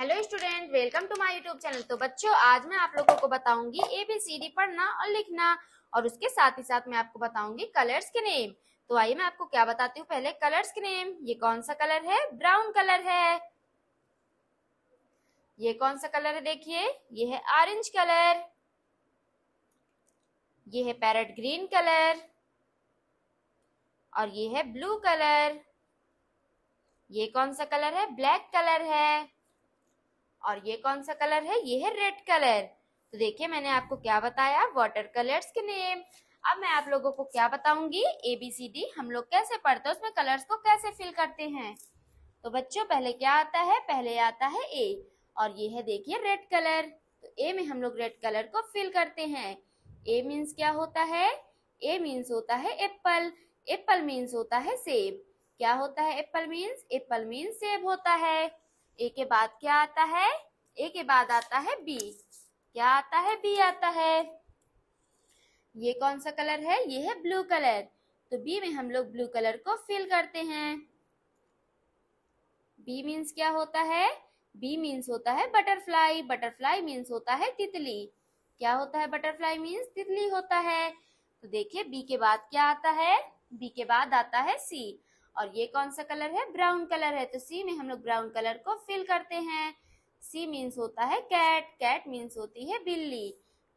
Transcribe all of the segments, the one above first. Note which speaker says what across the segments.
Speaker 1: Hello student welcome to my YouTube channel तो बच्चों आज मैं आप लोगों को बताऊंगी एबीसीडी पढ़ना और लिखना और उसके साथ ही साथ मैं आपको बताऊंगी कलर्स के नेम तो आइए मैं आपको क्या बताती हूँ पहले कलर्स के नेम ये कौन सा कलर है ब्राउन कलर है ये कौन सा कलर है देखिए ये है ऑरेंज कलर ये है पैरट ग्रीन कलर और ये है ब्लू कलर ये कौन सा कलर है ब्लैक कलर है और ये कौन सा कलर है ये है रेड कलर तो देखिए मैंने आपको क्या बताया वाटर कलर्स के नेम अब मैं आप लोगों को क्या बताऊंगी ए बी सी डी हम लोग कैसे पढ़ते हैं उसमें कलर्स को कैसे फिल करते हैं तो बच्चों पहले क्या आता है पहले आता है ए और ये है देखिए रेड कलर तो ए में हम लोग रेड कलर को फिल करते हैं ए मीन्स क्या होता है ए मीन्स होता है एप्पल एप्पल मीन्स होता है सेब क्या होता है एप्पल मीन्स एप्पल मीन्स सेब होता है ए के बाद क्या आता है ए के बाद आता है बी क्या आता है बी आता है ये कौन सा कलर है ये है ब्लू कलर तो बी में हम लोग ब्लू कलर को फिल करते हैं बी मीन्स क्या होता है बी मीन्स होता है बटरफ्लाई बटरफ्लाई मीन्स होता है तितली क्या होता है बटरफ्लाई मीन्स तितली होता है तो देखिए बी के बाद क्या आता है बी के बाद आता है सी और ये कौन सा कलर है ब्राउन कलर है तो सी में हम लोग ब्राउन कलर को फिल करते हैं सी मीन्स होता है कैट कैट मीन्स होती है बिल्ली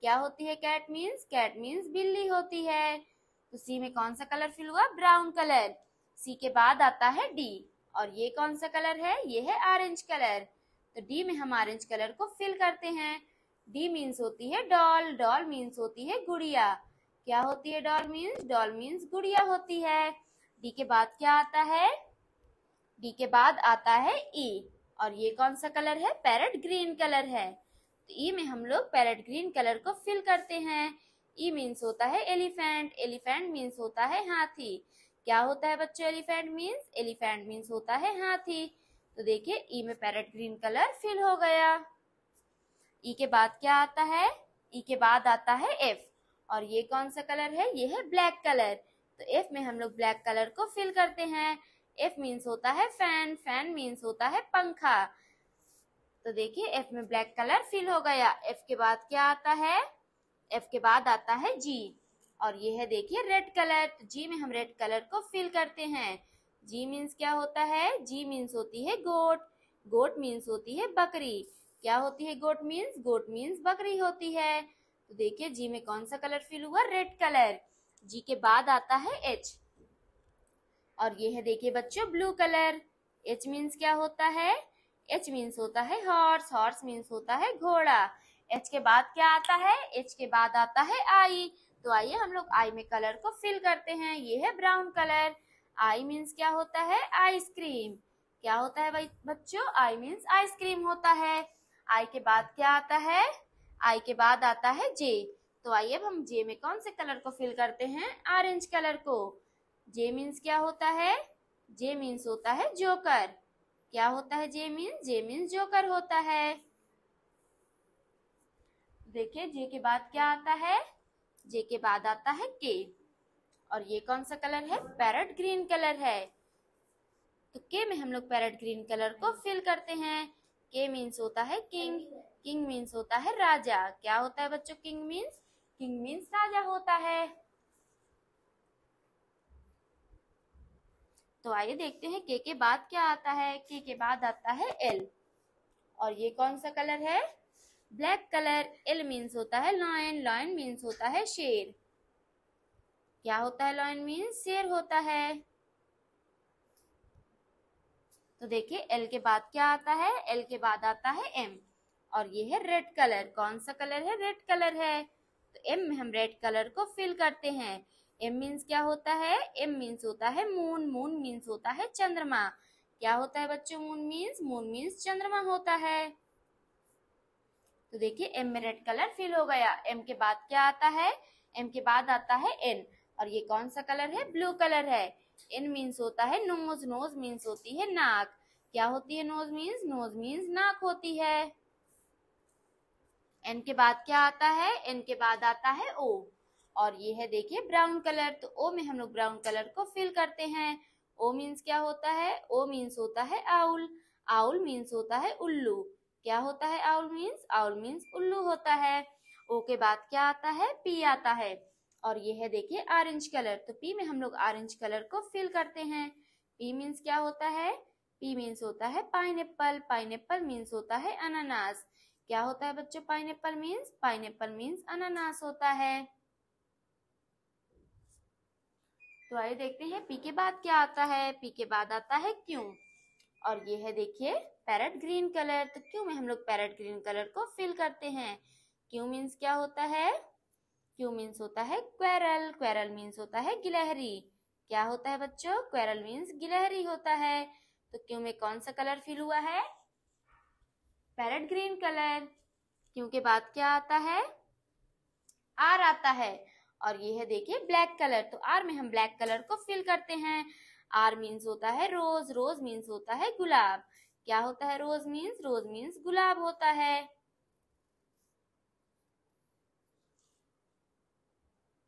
Speaker 1: क्या होती है कैट मीन्स कैट मीन्स बिल्ली होती है तो सी में कौन सा कलर फिल हुआ ब्राउन कलर सी के बाद आता है डी और ये कौन सा कलर है ये है ऑरेंज कलर तो डी में हम ऑरेंज कलर को फिल करते हैं डी मीन्स होती है डॉल डॉल मीन्स होती है गुड़िया क्या होती है डॉल मीन्स डॉल मीन्स गुड़िया होती है डी के बाद क्या आता है डी के बाद आता है ई e. और ये कौन सा कलर है पैरट ग्रीन कलर है तो ई e में हम लोग पैरेट ग्रीन कलर को फिल करते हैं ई e मीन्स होता है एलिफेंट एलिफेंट मीन्स होता है हाथी क्या होता है बच्चों एलिफेंट मीन्स एलिफेंट मीन्स होता है हाथी तो देखिए ई में पैरेट ग्रीन कलर फिल हो गया ई के बाद क्या आता है ई के बाद आता है एफ और ये कौन सा कलर है ये है ब्लैक कलर तो एफ में हम लोग ब्लैक कलर को फिल करते हैं एफ मीन्स होता है फैन फैन मीन्स होता है पंखा तो देखिए एफ में ब्लैक कलर फिल हो गया एफ के बाद क्या आता है एफ के बाद आता है जी और ये है देखिए रेड कलर जी में हम रेड कलर को फिल करते हैं जी मीन्स क्या होता है जी मीन्स होती है गोट गोट मीन्स होती है बकरी क्या होती है गोट मीन्स गोट मीन्स बकरी होती है तो देखिए जी में कौन सा कलर फिल हुआ रेड कलर जी के बाद आता है एच और ये है देखिए बच्चों ब्लू कलर एच मीन्स क्या होता है एच मीन्स होता है हॉर्स हॉर्स मीन्स होता है घोड़ा एच के बाद क्या आता है एच के बाद आता है आई तो आइए हम लोग आई में कलर को फिल करते हैं ये है ब्राउन कलर आई मीन्स क्या होता है आइसक्रीम क्या होता है बच्चों आई मीन्स आइसक्रीम होता है आई के बाद क्या आता है आई के बाद आता है जे तो आइए अब हम जे में कौन से कलर को फिल करते हैं ऑरेंज कलर को जे मीन्स क्या होता है जे मीन्स होता है जोकर क्या होता है J means J means joker होता है देखिए जे के बाद क्या आता है जे के बाद आता है के और ये कौन सा कलर है पैरट ग्रीन कलर है तो के में हम लोग पैरट ग्रीन कलर को फिल करते हैं के मीन्स होता है किंग किंग मीन्स होता है राजा क्या होता है बच्चों किंग मीन्स किंग मीन्स राजा होता है तो आइए देखते हैं के के बाद क्या आता है के के बाद आता है एल और ये कौन सा कलर है ब्लैक कलर एल मीन्स होता है लॉयन लॉयन मीन्स होता है शेर क्या होता है लॉयन मीन्स शेर होता है तो देखिए एल के बाद क्या आता है एल के बाद आता है एम और ये है रेड कलर कौन सा कलर है रेड कलर है तो एम में हम रेड कलर को फिल करते हैं एम मीन्स क्या होता है एम मीन्स होता है मून मून मीन्स होता है चंद्रमा क्या होता है बच्चों मून मीन्स मून मीन्स चंद्रमा होता है तो देखिए एम में रेड कलर फिल हो गया एम के बाद क्या आता है एम के बाद आता है एन और ये कौन सा कलर है ब्लू कलर है एन मीन्स होता है नोज नोज मीन्स होती है नाक क्या होती है नोज मीन्स नोज मीन्स नाक होती है एन के बाद क्या आता है एन के बाद आता है ओ और ये है देखिए ब्राउन कलर तो ओ में हम लोग ब्राउन कलर को फिल करते हैं ओ मीन्स क्या होता है ओ मीन्स होता है आउल आउल मीन्स होता है उल्लू क्या होता है आउल मीन्स आउल मीन्स उल्लू होता है ओ के बाद क्या आता है पी आता है और ये है देखिए ऑरेंज कलर तो पी में हम लोग ऑरेंज कलर को फिल करते हैं पी मीन्स क्या होता है पी मीन्स होता है pineapple pineapple means होता है अनानास क्या होता है बच्चों pineapple means pineapple means अनानास होता है तो आइए देखते हैं पी के बाद क्या आता है पी के बाद आता है क्यों और ये है देखिए पैरट ग्रीन कलर तो क्यों में हम लोग पैरट ग्रीन कलर को फिल करते हैं क्यों मीन्स क्या होता है क्यों मीन्स होता है क्वेरल क्वेरल मीन्स होता है गिलहरी क्या होता है बच्चों क्वेरल मीन्स गिलहरी होता है तो क्यों में कौन सा कलर फिल हुआ है पैरट ग्रीन कलर क्योंकि बाद क्या आता है आर आता है और ये है देखिए ब्लैक कलर तो आर में हम ब्लैक कलर को फिल करते हैं आर मीन्स होता है रोज रोज मीन्स होता है गुलाब क्या होता है रोज मीन्स रोज मीन्स गुलाब होता है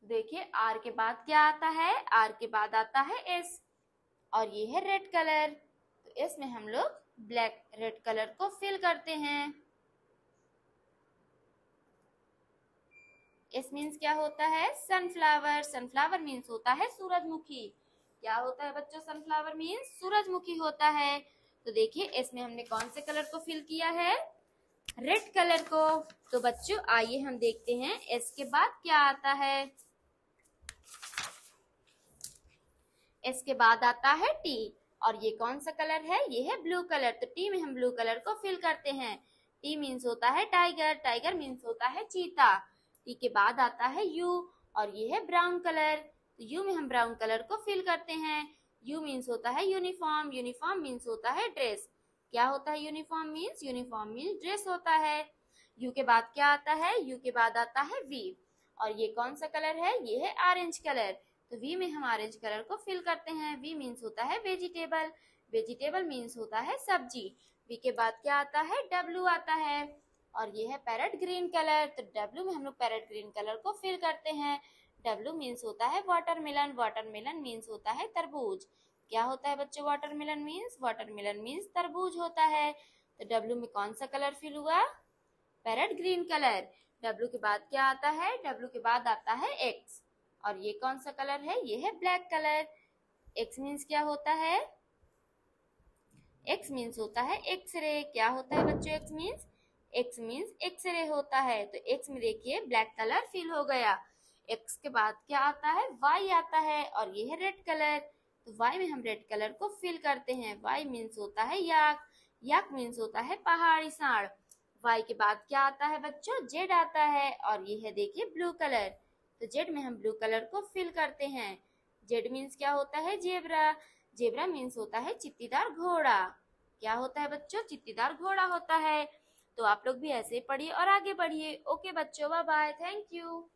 Speaker 1: देखिए आर के बाद क्या आता है आर के बाद आता है एस और ये है रेड कलर तो इसमें हम लोग ब्लैक रेड कलर को फिल करते हैं इस मीन्स क्या होता है सनफ्लावर सनफ्लावर मीन्स होता है सूरजमुखी क्या होता है बच्चों सनफ्लावर मीन्स सूरजमुखी होता है तो देखिए इसमें हमने कौन से कलर को फिल किया है रेड कलर को तो बच्चों आइए हम देखते हैं इसके बाद क्या आता है इसके बाद आता है टी और ये कौन सा कलर है ये है ब्लू कलर तो टी में हम ब्लू कलर को फिल करते हैं टी मीन्स होता है टाइगर टाइगर मीन्स होता है चीता टी के बाद आता है यू और ये है ब्राउन कलर तो यू में हम ब्राउन कलर को फिल करते हैं यू मीन्स होता है यूनिफॉर्म यूनिफॉर्म मीन्स होता है ड्रेस क्या होता है uniform means uniform means dress होता है यू के बाद क्या आता है यू के बाद आता है वी और ये कौन सा कलर है ये है ऑरेंज कलर तो वी में हम ऑरेंज कलर को फिल करते हैं वी मीन्स होता है वेजिटेबल वेजिटेबल मीन्स होता है सब्जी वी के बाद क्या आता है डब्लू आता है और ये है पैरट ग्रीन कलर तो डब्लू में हम लोग पैरट ग्रीन कलर को फिल करते हैं डब्लू मीन्स होता है watermelon watermelon means होता है तरबूज क्या होता है बच्चों melon means watermelon means तरबूज होता है तो डब्लू में कौन सा कलर फिल हुआ पैरट ग्रीन कलर डब्लू के बाद क्या आता है डब्लू के बाद आता है एक्स और ये कौन सा कलर है ये है ब्लैक कलर एक्स मीन्स क्या होता है एक्स मीन्स होता है एक्सरे क्या होता है बच्चों X means X means X ray होता है तो एक्स में देखिए ब्लैक कलर फिल हो गया एक्स के बाद क्या आता है वाई आता है और ये है रेड कलर तो वाई में हम रेड कलर को फिल करते हैं वाई मीन्स होता है याक याक मीन्स होता है पहाड़ी साढ़ वाई के बाद क्या आता है बच्चों जेड आता है और ये है देखिए ब्लू कलर तो जेड में हम ब्लू कलर को फिल करते हैं जेड मीन्स क्या होता है जेबरा जेबरा मीन्स होता है चित्तीदार घोड़ा क्या होता है बच्चों चित्तीदार घोड़ा होता है तो आप लोग भी ऐसे पढ़िए और आगे बढ़िए ओके बच्चों बाय बाय थैंक यू